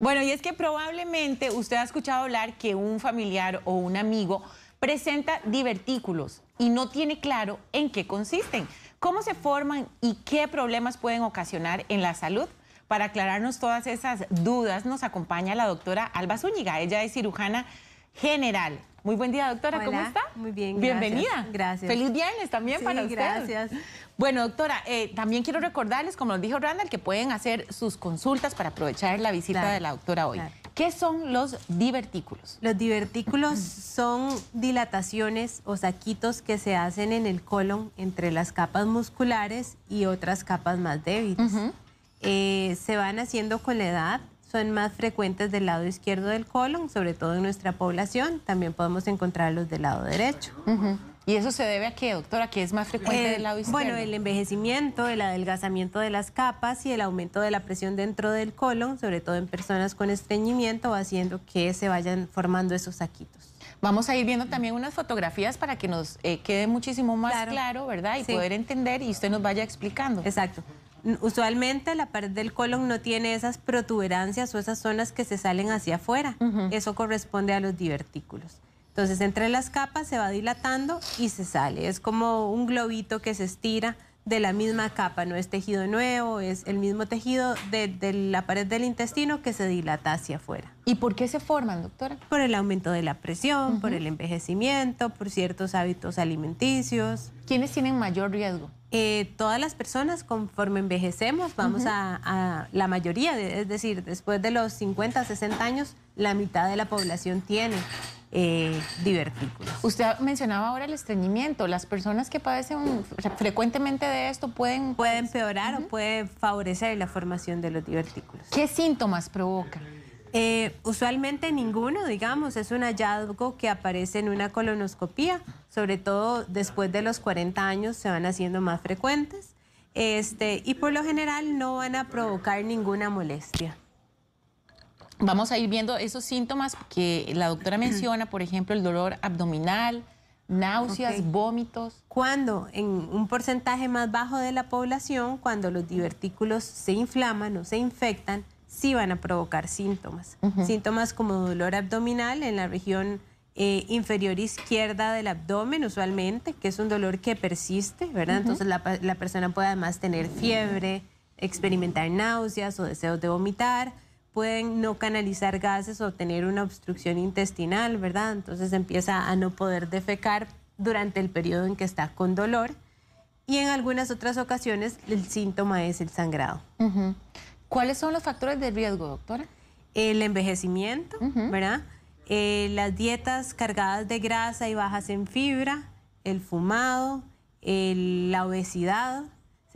Bueno, y es que probablemente usted ha escuchado hablar que un familiar o un amigo presenta divertículos y no tiene claro en qué consisten, cómo se forman y qué problemas pueden ocasionar en la salud. Para aclararnos todas esas dudas nos acompaña la doctora Alba Zúñiga, ella es cirujana general. Muy buen día, doctora, ¿cómo está? Muy bien, Bienvenida. Gracias. Feliz viernes también para usted. gracias. Bueno, doctora, eh, también quiero recordarles, como nos dijo Randall, que pueden hacer sus consultas para aprovechar la visita de la doctora hoy. ¿Qué son los divertículos? Los divertículos son dilataciones o saquitos que se hacen en el colon entre las capas musculares y otras capas más débiles. Eh, se van haciendo con la edad, son más frecuentes del lado izquierdo del colon, sobre todo en nuestra población. También podemos encontrarlos del lado derecho. ¿Y eso se debe a qué, doctora? ¿Qué es más frecuente eh, del lado izquierdo? Bueno, el envejecimiento, el adelgazamiento de las capas y el aumento de la presión dentro del colon, sobre todo en personas con estreñimiento, va haciendo que se vayan formando esos saquitos. Vamos a ir viendo también unas fotografías para que nos eh, quede muchísimo más claro, ¿verdad? Y poder entender y usted nos vaya explicando. Exacto. Usualmente la pared del colon no tiene esas protuberancias o esas zonas que se salen hacia afuera. Eso corresponde a los divertículos. Entonces, entre las capas se va dilatando y se sale. Es como un globito que se estira de la misma capa, no es tejido nuevo, es el mismo tejido de, la pared del intestino que se dilata hacia afuera. ¿Y por qué se forman, doctora? Por el aumento de la presión, por el envejecimiento, por ciertos hábitos alimenticios. ¿Quiénes tienen mayor riesgo? Eh, todas las personas conforme envejecemos, vamos a, a, la mayoría, es decir, después de los 50, 60 años, la mitad de la población tiene eh, divertículos. Usted mencionaba ahora el estreñimiento. Las personas que padecen frecuentemente de esto pueden... Pues, pueden empeorar o puede favorecer la formación de los divertículos. ¿Qué síntomas provoca? Eh, usualmente ninguno, digamos, es un hallazgo que aparece en una colonoscopía, sobre todo después de los 40 años se van haciendo más frecuentes este, y por lo general no van a provocar ninguna molestia. Vamos a ir viendo esos síntomas que la doctora menciona, por ejemplo, el dolor abdominal, náuseas, vómitos. Cuando en un porcentaje más bajo de la población, cuando los divertículos se inflaman o se infectan, sí van a provocar síntomas. Síntomas como dolor abdominal en la región eh, inferior izquierda del abdomen usualmente, que es un dolor que persiste, ¿verdad? Entonces la, la persona puede además tener fiebre, experimentar náuseas o deseos de vomitar pueden no canalizar gases o tener una obstrucción intestinal, ¿verdad? Entonces empieza a no poder defecar durante el periodo en que está con dolor y en algunas otras ocasiones el síntoma es el sangrado. ¿Cuáles son los factores de riesgo, doctora? El envejecimiento, ¿verdad? Eh, las dietas cargadas de grasa y bajas en fibra, el fumado, la obesidad,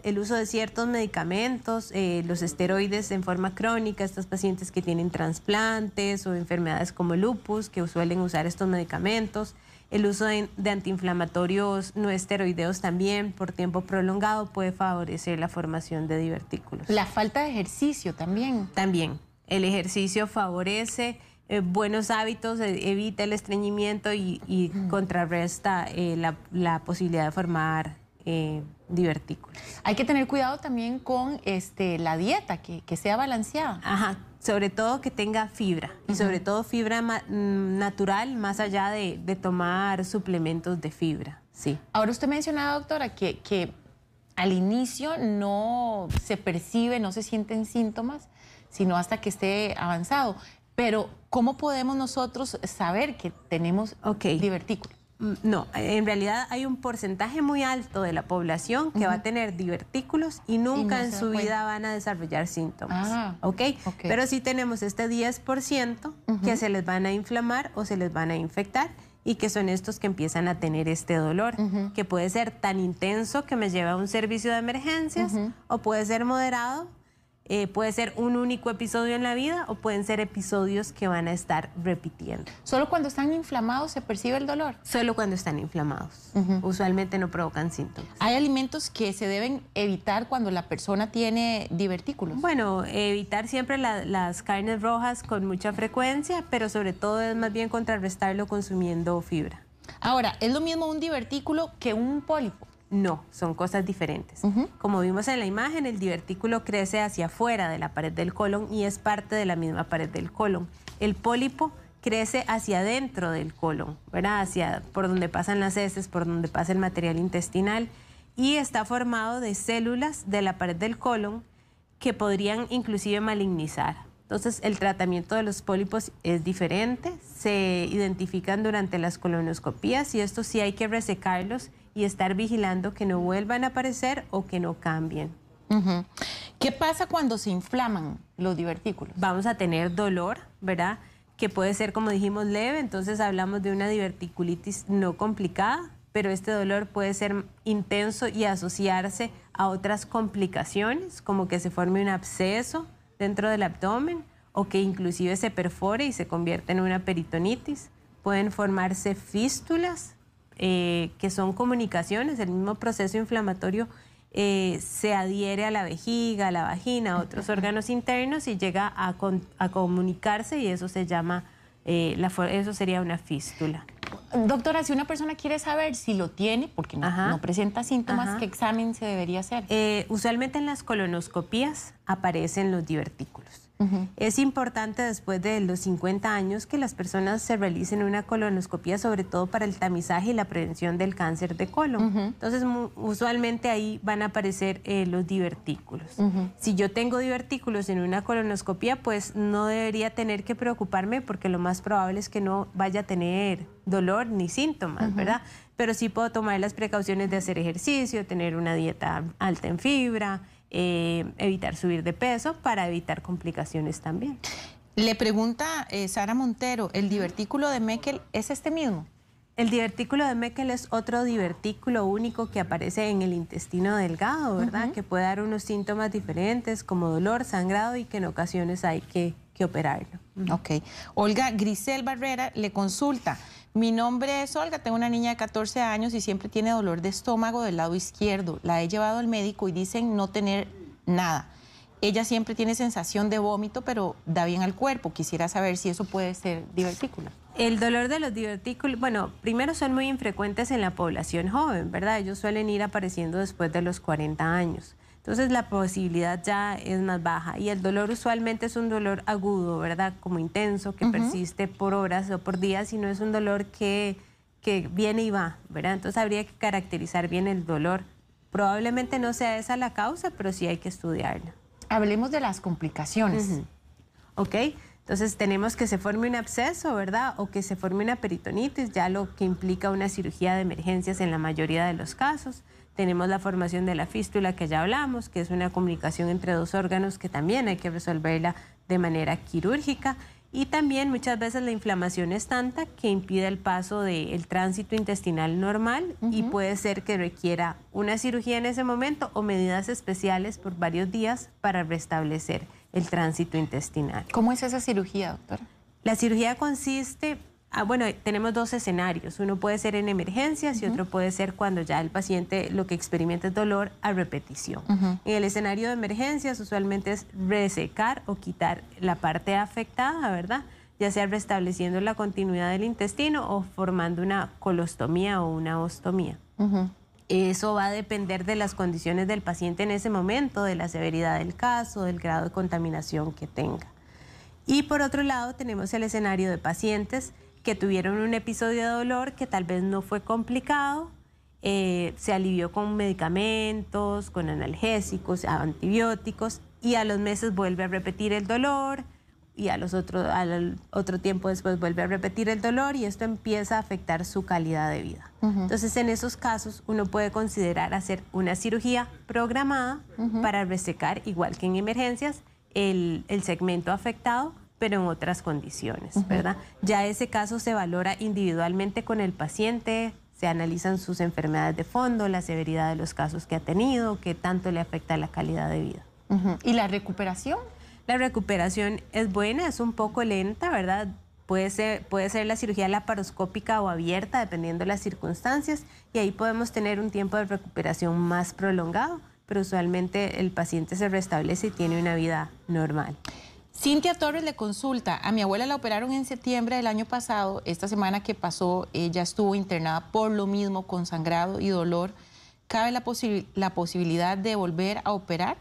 el uso de ciertos medicamentos, eh, los esteroides en forma crónica, estos pacientes que tienen trasplantes o enfermedades como lupus, que suelen usar estos medicamentos, el uso de, antiinflamatorios no esteroideos también por tiempo prolongado puede favorecer la formación de divertículos. La falta de ejercicio también. También. El ejercicio favorece eh, buenos hábitos, eh, evita el estreñimiento y, contrarresta la, la, posibilidad de formar eh, divertículos. Hay que tener cuidado también con este, la dieta, que, sea balanceada. Ajá, sobre todo que tenga fibra, y sobre todo fibra mm, natural, más allá de, tomar suplementos de fibra, sí. Ahora usted mencionaba, doctora, que, que al inicio no se percibe, no se sienten síntomas, sino hasta que esté avanzado. Pero, ¿cómo podemos nosotros saber que tenemos okay. divertículos? Mm, no, en realidad hay un porcentaje muy alto de la población que va a tener divertículos y nunca en su vida van a desarrollar síntomas. Ah, ¿ok? Pero sí tenemos este 10% que se les van a inflamar o se les van a infectar y que son estos que empiezan a tener este dolor, que puede ser tan intenso que me lleva a un servicio de emergencias o puede ser moderado eh, puede ser un único episodio en la vida o pueden ser episodios que van a estar repitiendo. ¿Solo cuando están inflamados se percibe el dolor? Solo cuando están inflamados. Usualmente no provocan síntomas. ¿Hay alimentos que se deben evitar cuando la persona tiene divertículos? Bueno, evitar siempre las carnes rojas con mucha frecuencia, pero sobre todo es más bien contrarrestarlo consumiendo fibra. Ahora, ¿es lo mismo un divertículo que un pólipo? No, son cosas diferentes. Como vimos en la imagen, el divertículo crece hacia afuera de la pared del colon y es parte de la misma pared del colon. El pólipo crece hacia adentro del colon, Hacia por donde pasan las heces, por donde pasa el material intestinal y está formado de células de la pared del colon que podrían inclusive malignizar. Entonces el tratamiento de los pólipos es diferente, se identifican durante las colonoscopías y esto sí hay que resecarlos y estar vigilando que no vuelvan a aparecer o que no cambien. ¿Qué pasa cuando se inflaman los divertículos? Vamos a tener dolor, ¿verdad? Que puede ser, como dijimos, leve, entonces hablamos de una diverticulitis no complicada, pero este dolor puede ser intenso y asociarse a otras complicaciones, como que se forme un absceso dentro del abdomen o que inclusive se perfore y se convierta en una peritonitis. Pueden formarse fístulas eh, que son comunicaciones, el mismo proceso inflamatorio eh, se adhiere a la vejiga, a la vagina, a otros órganos internos y llega a, comunicarse y eso se llama, eh, eso sería una fístula. Doctora, si una persona quiere saber si lo tiene, porque no, presenta síntomas, ¿qué examen se debería hacer? usualmente en las colonoscopías aparecen los divertículos. Es importante después de los 50 años que las personas se realicen una colonoscopia, sobre todo para el tamizaje y la prevención del cáncer de colon. Entonces, usualmente ahí van a aparecer eh, los divertículos. Si yo tengo divertículos en una colonoscopia, pues no debería tener que preocuparme porque lo más probable es que no vaya a tener dolor ni síntomas, ¿verdad? Pero sí puedo tomar las precauciones de hacer ejercicio, tener una dieta alta en fibra, eh, evitar subir de peso para evitar complicaciones también. Le pregunta eh, Sara Montero, ¿el divertículo de Meckel es este mismo? El divertículo de Meckel es otro divertículo único que aparece en el intestino delgado, ¿verdad? Que puede dar unos síntomas diferentes como dolor, sangrado y que en ocasiones hay que, operarlo. Ok. Olga Grisel Barrera le consulta, mi nombre es Olga, tengo una niña de 14 años y siempre tiene dolor de estómago del lado izquierdo. La he llevado al médico y dicen no tener nada. Ella siempre tiene sensación de vómito, pero da bien al cuerpo. Quisiera saber si eso puede ser divertícula. El dolor de los divertículos, bueno, primero son muy infrecuentes en la población joven, ¿verdad? Ellos suelen ir apareciendo después de los 40 años. Entonces la posibilidad ya es más baja y el dolor usualmente es un dolor agudo, ¿verdad? Como intenso, que persiste por horas o por días y no es un dolor que, que viene y va, ¿verdad? Entonces habría que caracterizar bien el dolor. Probablemente no sea esa la causa, pero sí hay que estudiarla. Hablemos de las complicaciones. Ok, entonces tenemos que se forme un absceso, ¿verdad? O que se forme una peritonitis, ya lo que implica una cirugía de emergencias en la mayoría de los casos. Tenemos la formación de la fístula que ya hablamos, que es una comunicación entre dos órganos que también hay que resolverla de manera quirúrgica. Y también muchas veces la inflamación es tanta que impide el paso del tránsito intestinal normal y puede ser que requiera una cirugía en ese momento o medidas especiales por varios días para restablecer el tránsito intestinal. ¿Cómo es esa cirugía, doctor? La cirugía consiste Ah, bueno, tenemos dos escenarios. Uno puede ser en emergencias y otro puede ser cuando ya el paciente lo que experimenta es dolor a repetición. En el escenario de emergencias usualmente es resecar o quitar la parte afectada, ¿verdad? Ya sea restableciendo la continuidad del intestino o formando una colostomía o una ostomía. Eso va a depender de las condiciones del paciente en ese momento, de la severidad del caso, del grado de contaminación que tenga. Y por otro lado tenemos el escenario de pacientes que tuvieron un episodio de dolor que tal vez no fue complicado, eh, se alivió con medicamentos, con analgésicos, antibióticos y a los meses vuelve a repetir el dolor y a los otros al otro tiempo después vuelve a repetir el dolor y esto empieza a afectar su calidad de vida. Entonces, en esos casos, uno puede considerar hacer una cirugía programada para resecar, igual que en emergencias, el segmento afectado pero en otras condiciones, ¿verdad? Ya ese caso se valora individualmente con el paciente, se analizan sus enfermedades de fondo, la severidad de los casos que ha tenido, qué tanto le afecta la calidad de vida. ¿Y la recuperación? La recuperación es buena, es un poco lenta, ¿verdad? Puede ser, puede ser la cirugía laparoscópica o abierta, dependiendo de las circunstancias, y ahí podemos tener un tiempo de recuperación más prolongado, pero usualmente el paciente se restablece y tiene una vida normal. Cintia Torres le consulta, a mi abuela la operaron en septiembre del año pasado, esta semana que pasó ella estuvo internada por lo mismo, con sangrado y dolor. ¿Cabe la, la posibilidad de volver a operar?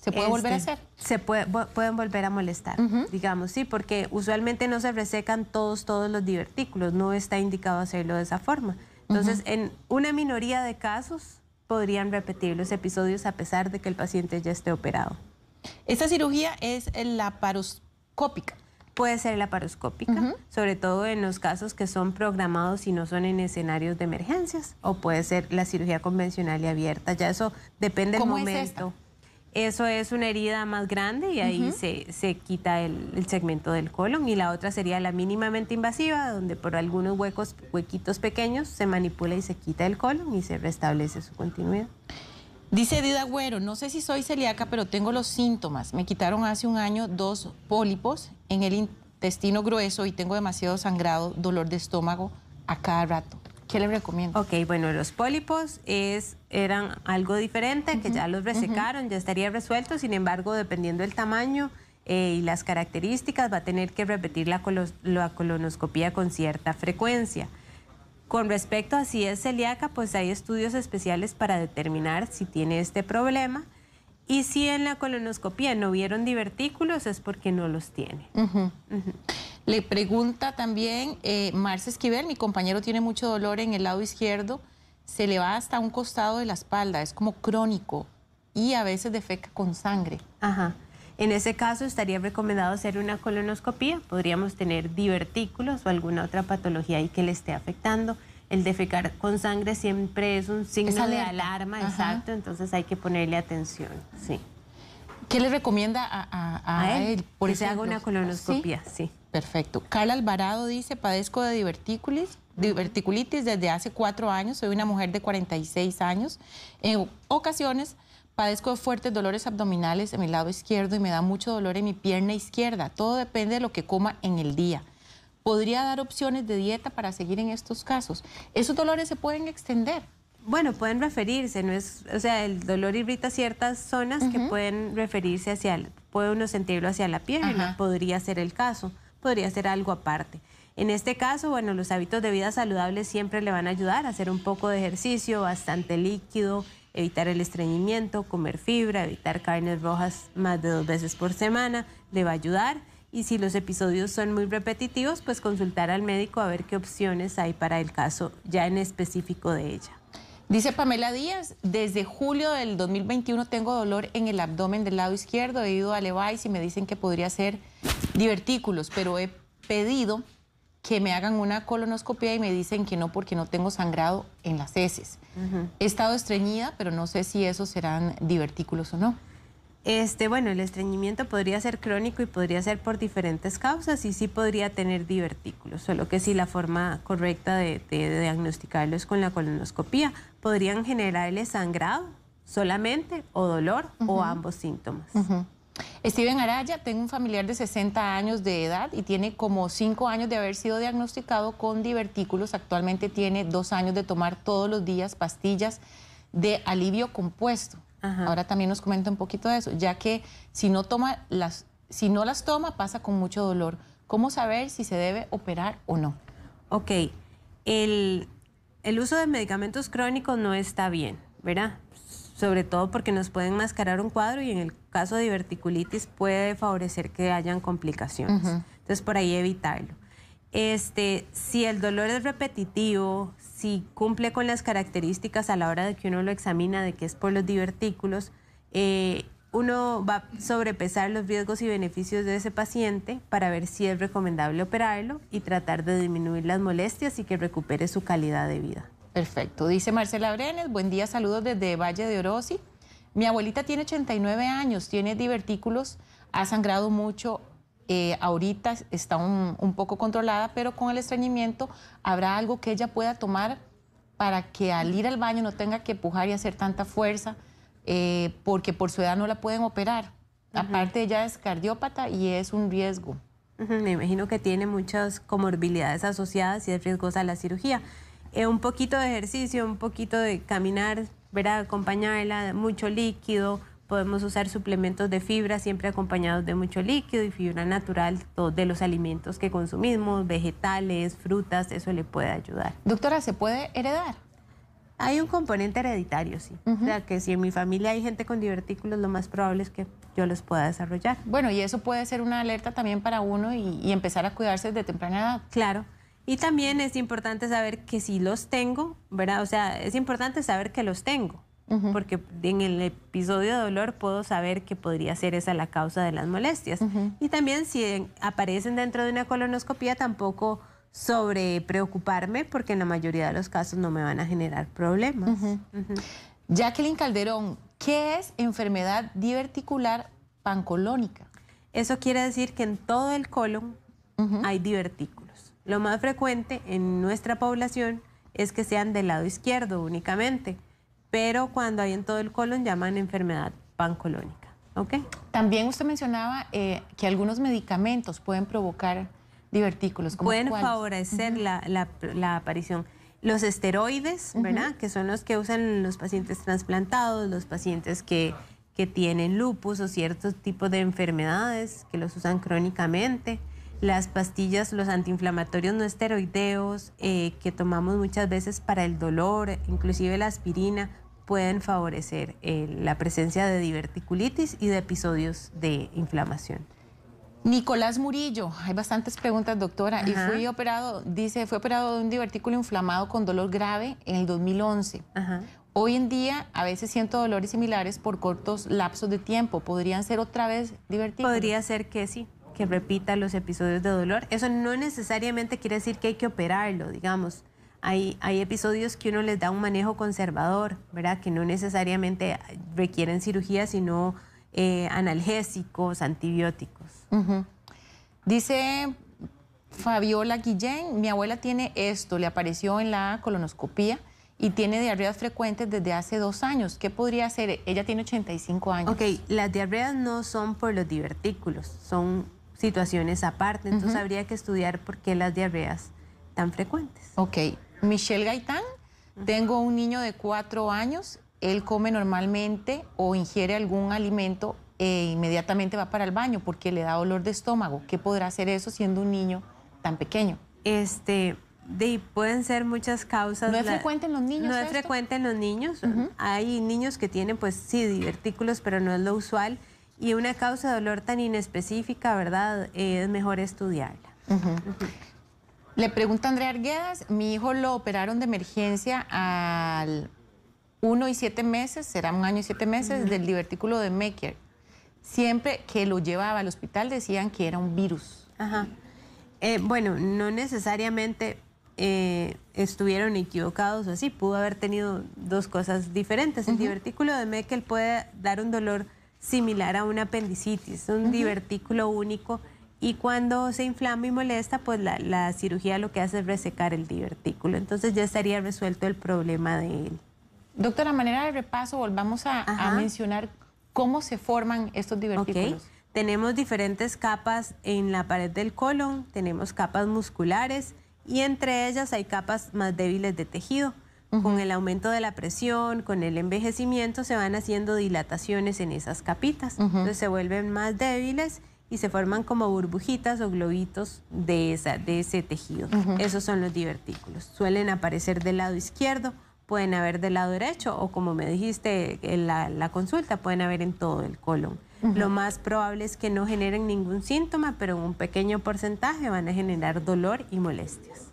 ¿Se puede volver a este, hacer? Se pueden volver a molestar, digamos, sí, porque usualmente no se resecan todos, todos los divertículos, no está indicado hacerlo de esa forma. Entonces, en una minoría de casos podrían repetir los episodios a pesar de que el paciente ya esté operado. Esta cirugía es laparoscópica. Puede ser laparoscópica, paroscópica, sobre todo en los casos que son programados y no son en escenarios de emergencias, o puede ser la cirugía convencional y abierta. Ya eso depende del momento. Es eso es una herida más grande y ahí se, quita el, el, segmento del colon. Y la otra sería la mínimamente invasiva, donde por algunos huecos, huequitos pequeños se manipula y se quita el colon y se restablece su continuidad. Dice Dida Güero, no sé si soy celíaca, pero tengo los síntomas. Me quitaron hace un año dos pólipos en el intestino grueso y tengo demasiado sangrado, dolor de estómago a cada rato. ¿Qué le recomiendo? Ok, bueno, los pólipos es, eran algo diferente, que ya los resecaron, ya estaría resuelto, sin embargo, dependiendo del tamaño eh, y las características, va a tener que repetir la, la colonoscopía con cierta frecuencia. Con respecto a si es celíaca, pues hay estudios especiales para determinar si tiene este problema. Y si en la colonoscopia no vieron divertículos es porque no los tiene. Le pregunta también eh, Marce Esquivel, mi compañero tiene mucho dolor en el lado izquierdo, se le va hasta un costado de la espalda, es como crónico y a veces defeca con sangre. Ajá. En ese caso estaría recomendado hacer una colonoscopía, podríamos tener divertículos o alguna otra patología ahí que le esté afectando. El defecar con sangre siempre es un signo de alarma, exacto, entonces hay que ponerle atención, sí. ¿Qué le recomienda a, él? por que haga una colonoscopia? ¿Sí? Perfecto. Carla Alvarado dice, padezco de diverticulitis desde hace cuatro años, soy una mujer de 46 años. En ocasiones Padezco fuertes dolores abdominales en mi lado izquierdo y me da mucho dolor en mi pierna izquierda. Todo depende de lo que coma en el día. ¿Podría dar opciones de dieta para seguir en estos casos? ¿Esos dolores se pueden extender? Bueno, pueden referirse, no es, o sea, el dolor irrita ciertas zonas que pueden referirse hacia, puede uno sentirlo hacia la pierna, podría ser el caso, podría ser algo aparte. En este caso, bueno, los hábitos de vida saludables siempre le van a ayudar a hacer un poco de ejercicio, bastante líquido, evitar el estreñimiento, comer fibra, evitar carnes rojas más de dos veces por semana, le va a ayudar. Y si los episodios son muy repetitivos, pues consultar al médico a ver qué opciones hay para el caso ya en específico de ella. Dice Pamela Díaz, desde julio del 2021 tengo dolor en el abdomen del lado izquierdo, he ido a Levi's y me dicen que podría ser divertículos, pero he pedido que me hagan una colonoscopia y me dicen que no porque no tengo sangrado en las heces. He estado estreñida, pero no sé si esos serán divertículos o no. Este, bueno, el estreñimiento podría ser crónico y podría ser por diferentes causas y sí podría tener divertículos, solo que si la forma correcta de, diagnosticarlo es con la colonoscopia Podrían generarle sangrado solamente o dolor o ambos síntomas. Steven Araya, tengo un familiar de 60 años de edad y tiene como 5 años de haber sido diagnosticado con divertículos. Actualmente tiene 2 años de tomar todos los días pastillas de alivio compuesto. Ahora también nos comenta un poquito de eso, ya que si no, toma las, si no las toma pasa con mucho dolor. ¿Cómo saber si se debe operar o no? Ok, el, el uso de medicamentos crónicos no está bien, ¿verdad? sobre todo porque nos pueden mascarar un cuadro y en el caso de diverticulitis puede favorecer que hayan complicaciones. Entonces, por ahí evitarlo. Este, si el dolor es repetitivo, si cumple con las características a la hora de que uno lo examina de que es por los divertículos, eh, uno va a sobrepesar los riesgos y beneficios de ese paciente para ver si es recomendable operarlo y tratar de disminuir las molestias y que recupere su calidad de vida. Perfecto. Dice Marcela Brenes, buen día, saludos desde Valle de Orosi. Mi abuelita tiene 89 años, tiene divertículos, ha sangrado mucho, eh, ahorita está un, poco controlada, pero con el estreñimiento habrá algo que ella pueda tomar para que al ir al baño no tenga que pujar y hacer tanta fuerza, eh, porque por su edad no la pueden operar. Aparte ella es cardiópata y es un riesgo. Me imagino que tiene muchas comorbilidades asociadas y es riesgosa la cirugía. Eh, un poquito de ejercicio, un poquito de caminar, ¿verdad? Acompañarla, mucho líquido, podemos usar suplementos de fibra siempre acompañados de mucho líquido y fibra natural de los alimentos que consumimos, vegetales, frutas, eso le puede ayudar. Doctora, ¿se puede heredar? Hay un componente hereditario, sí. O sea, que si en mi familia hay gente con divertículos, lo más probable es que yo los pueda desarrollar. Bueno, y eso puede ser una alerta también para uno y, y empezar a cuidarse desde temprana edad. Claro. Y también es importante saber que si los tengo, ¿verdad? O sea, es importante saber que los tengo, porque en el episodio de dolor puedo saber que podría ser esa la causa de las molestias. Y también si aparecen dentro de una colonoscopía, tampoco sobre preocuparme, porque en la mayoría de los casos no me van a generar problemas. Jacqueline Calderón, ¿qué es enfermedad diverticular pancolónica? Eso quiere decir que en todo el colon hay divertículos. Lo más frecuente en nuestra población es que sean del lado izquierdo únicamente, pero cuando hay en todo el colon llaman enfermedad pancolónica. También usted mencionaba eh, que algunos medicamentos pueden provocar divertículos. como. pueden favorecer la, aparición. Los esteroides, Que son los que usan los pacientes trasplantados, los pacientes que tienen lupus o ciertos tipos de enfermedades, que los usan crónicamente las pastillas, los antiinflamatorios no esteroideos eh, que tomamos muchas veces para el dolor, inclusive la aspirina, pueden favorecer eh, la presencia de diverticulitis y de episodios de inflamación. Nicolás Murillo, hay bastantes preguntas, doctora. Y fui operado, dice, fue operado de un divertículo inflamado con dolor grave en el 2011. Hoy en día a veces siento dolores similares por cortos lapsos de tiempo. ¿Podrían ser otra vez divertículos? Podría ser que sí que repita los episodios de dolor. Eso no necesariamente quiere decir que hay que operarlo, digamos. Hay, hay episodios que uno les da un manejo conservador, ¿verdad? Que no necesariamente requieren cirugía, sino eh, analgésicos, antibióticos. Dice Fabiola Guillén, mi abuela tiene esto, le apareció en la colonoscopía y tiene diarreas frecuentes desde hace dos años. ¿Qué podría hacer? Ella tiene 85 años. Ok, las diarreas no son por los divertículos, son situaciones aparte. Entonces habría que estudiar por qué las diarreas tan frecuentes. Ok. Michelle Gaitán, tengo un niño de cuatro años, él come normalmente o ingiere algún alimento e inmediatamente va para el baño porque le da olor de estómago. ¿Qué podrá hacer eso siendo un niño tan pequeño? Este, de, pueden ser muchas causas. ¿No es frecuente en los niños? No es frecuente en los niños. Hay niños que tienen, pues sí, divertículos, pero no es lo usual y una causa de dolor tan inespecífica, ¿verdad? Eh, es mejor estudiarla. Le pregunta Andrea Arguedas, mi hijo lo operaron de emergencia al 1 y 7 meses, será un año y 7 meses, del divertículo de Meckel. Siempre que lo llevaba al hospital decían que era un virus. Eh, bueno, no necesariamente eh, estuvieron equivocados o así, pudo haber tenido dos cosas diferentes. El divertículo de Meckel puede dar un dolor similar a una apendicitis, un divertículo único y cuando se inflama y molesta, pues la, cirugía lo que hace es resecar el divertículo. Entonces ya estaría resuelto el problema de él. Doctora, manera de repaso, volvamos a, mencionar cómo se forman estos divertículos. Tenemos diferentes capas en la pared del colon, tenemos capas musculares y entre ellas hay capas más débiles de tejido. Con el aumento de la presión, con el envejecimiento, se van haciendo dilataciones en esas capitas. Entonces se vuelven más débiles y se forman como burbujitas o globitos de, esa, de ese tejido. Esos son los divertículos. Suelen aparecer del lado izquierdo, pueden haber del lado derecho o como me dijiste en la, consulta, pueden haber en todo el colon. Lo más probable es que no generen ningún síntoma, pero en un pequeño porcentaje van a generar dolor y molestias.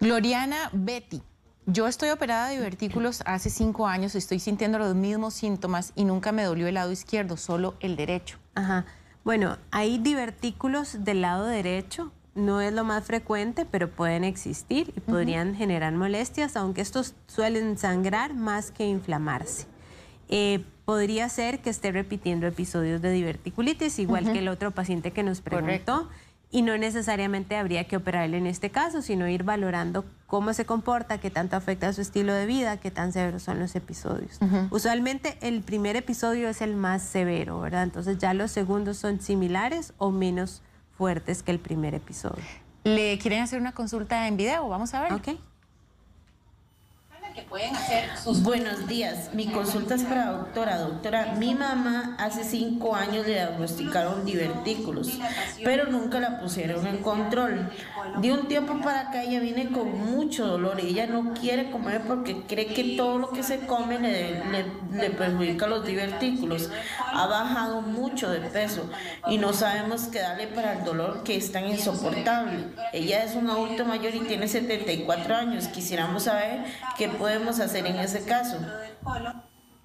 Gloriana Betty yo estoy operada de divertículos hace cinco años, estoy sintiendo los mismos síntomas y nunca me dolió el lado izquierdo, solo el derecho. Ajá. Bueno, hay divertículos del lado derecho, no es lo más frecuente, pero pueden existir y podrían generar molestias, aunque estos suelen sangrar más que inflamarse. Eh, podría ser que esté repitiendo episodios de diverticulitis, igual que el otro paciente que nos preguntó y no necesariamente habría que operarle en este caso, sino ir valorando cómo se comporta, qué tanto afecta a su estilo de vida, qué tan severos son los episodios. Usualmente el primer episodio es el más severo, ¿verdad? Entonces ya los segundos son similares o menos fuertes que el primer episodio. ¿Le quieren hacer una consulta en video? Vamos a ver pueden hacer sus... Buenos días, mi consulta es para doctora. Doctora, mi mamá hace cinco años le diagnosticaron divertículos, pero nunca la pusieron en control. De un tiempo para acá ella viene con mucho dolor y ella no quiere comer porque cree que todo lo que se come le, le, le perjudica los divertículos. Ha bajado mucho de peso y no sabemos qué darle para el dolor que es tan insoportable. Ella es un adulto mayor y tiene 74 años. Quisiéramos saber qué puede podemos hacer en ese caso?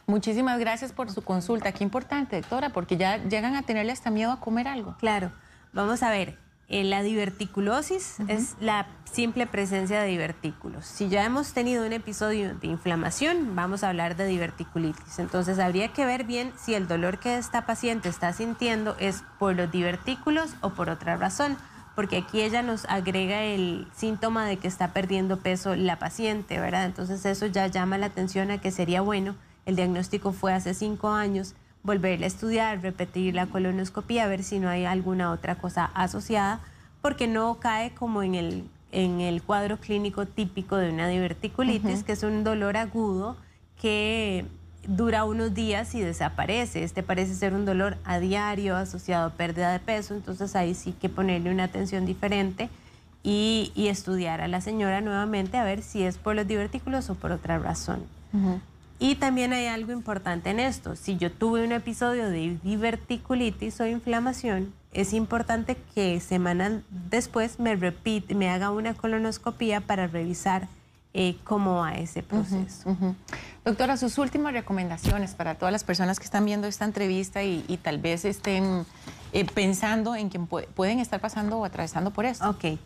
Muchísimas gracias por su consulta. Qué importante, doctora, porque ya llegan a tenerle hasta miedo a comer algo. Claro. Vamos a ver, eh, la diverticulosis es la simple presencia de divertículos. Si ya hemos tenido un episodio de inflamación, vamos a hablar de diverticulitis. Entonces habría que ver bien si el dolor que esta paciente está sintiendo es por los divertículos o por otra razón porque aquí ella nos agrega el síntoma de que está perdiendo peso la paciente, ¿verdad? Entonces eso ya llama la atención a que sería bueno, el diagnóstico fue hace cinco años, volver a estudiar, repetir la colonoscopia, a ver si no hay alguna otra cosa asociada, porque no cae como en el, en el cuadro clínico típico de una diverticulitis, que es un dolor agudo que dura unos días y desaparece. Este parece ser un dolor a diario asociado a pérdida de peso, entonces ahí sí que ponerle una atención diferente y, estudiar a la señora nuevamente a ver si es por los divertículos o por otra razón. Y también hay algo importante en esto. Si yo tuve un episodio de diverticulitis o inflamación, es importante que semanas después me repite, me haga una colonoscopía para revisar como eh, cómo ese proceso. Doctora, sus últimas recomendaciones para todas las personas que están viendo esta entrevista y, tal vez estén eh, pensando en que pueden estar pasando o atravesando por eso. Ok.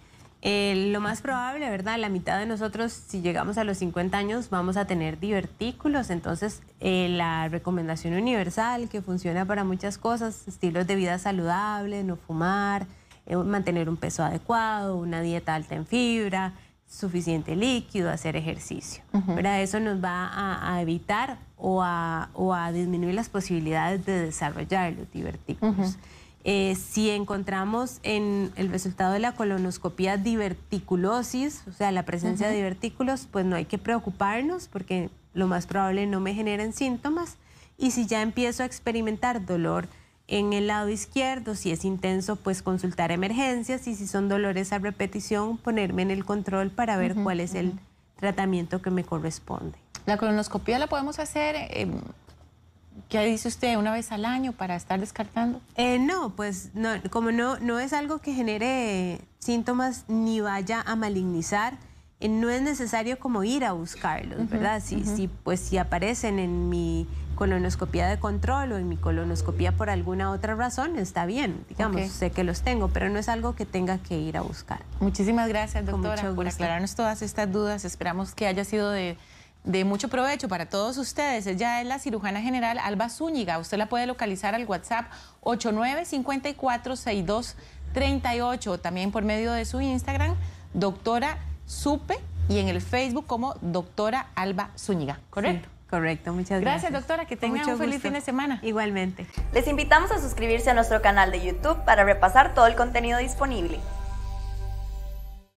Eh, lo más probable, ¿verdad? La mitad de nosotros, si llegamos a los 50 años, vamos a tener divertículos. Entonces, la recomendación universal que funciona para muchas cosas, estilos de vida saludable, no fumar, mantener un peso adecuado, una dieta alta en fibra, suficiente líquido, hacer ejercicio. pero Eso nos va a, evitar o a, disminuir las posibilidades de desarrollar los divertículos. Eh, si encontramos en el resultado de la colonoscopía diverticulosis, o sea, la presencia de divertículos, pues no hay que preocuparnos porque lo más probable no me generen síntomas. Y si ya empiezo a experimentar dolor, en el lado izquierdo, si es intenso, pues consultar emergencias y si son dolores a repetición, ponerme en el control para ver cuál es el tratamiento que me corresponde. La colonoscopia la podemos hacer, em, ¿qué dice usted? ¿Una vez al año para estar descartando? Eh, no, pues no, como no, no es algo que genere síntomas ni vaya a malignizar, eh, no es necesario como ir a buscarlos, ¿verdad? si, pues, si aparecen en mi colonoscopía de control o en mi colonoscopía por alguna otra razón, está bien, digamos, sé que los tengo, pero no es algo que tenga que ir a buscar. Muchísimas gracias, doctora, por aclararnos todas estas dudas. Esperamos que haya sido de, mucho provecho para todos ustedes. Ella es la cirujana general Alba Zúñiga. Usted la puede localizar al WhatsApp 89546238, o también por medio de su Instagram, doctora Supe, y en el Facebook como doctora Alba Zúñiga, ¿correcto? Correcto, muchas gracias. Gracias, doctora. Que tengan un feliz fin de semana. Igualmente. Les invitamos a suscribirse a nuestro canal de YouTube para repasar todo el contenido disponible.